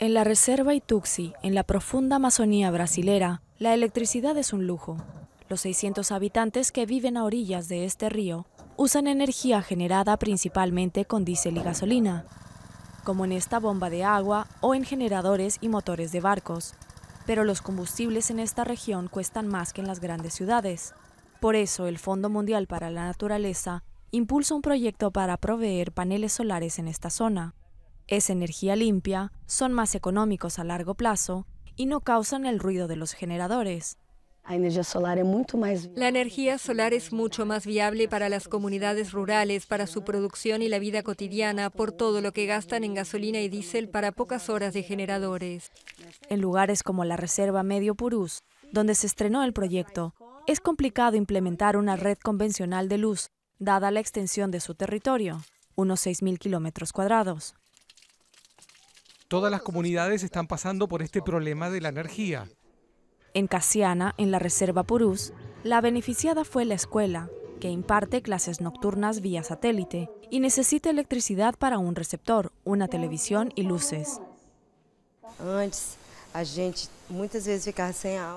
En la reserva Ituxi, en la profunda Amazonía brasilera, la electricidad es un lujo. Los 600 habitantes que viven a orillas de este río usan energía generada principalmente con diésel y gasolina, como en esta bomba de agua o en generadores y motores de barcos. Pero los combustibles en esta región cuestan más que en las grandes ciudades. Por eso el Fondo Mundial para la Naturaleza impulsa un proyecto para proveer paneles solares en esta zona es energía limpia, son más económicos a largo plazo y no causan el ruido de los generadores. La energía solar es mucho más viable para las comunidades rurales, para su producción y la vida cotidiana, por todo lo que gastan en gasolina y diésel para pocas horas de generadores. En lugares como la Reserva Medio Purús, donde se estrenó el proyecto, es complicado implementar una red convencional de luz, dada la extensión de su territorio, unos 6.000 kilómetros cuadrados. Todas las comunidades están pasando por este problema de la energía. En Casiana, en la Reserva Purús, la beneficiada fue la escuela, que imparte clases nocturnas vía satélite y necesita electricidad para un receptor, una televisión y luces.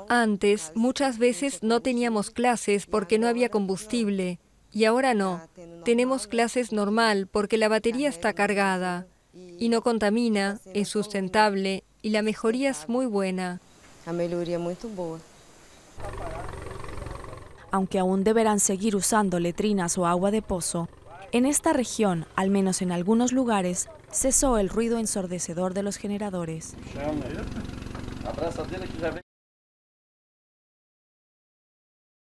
Antes, muchas veces no teníamos clases porque no había combustible y ahora no. Tenemos clases normal porque la batería está cargada y no contamina, es sustentable y la mejoría es muy buena. Aunque aún deberán seguir usando letrinas o agua de pozo, en esta región, al menos en algunos lugares, cesó el ruido ensordecedor de los generadores.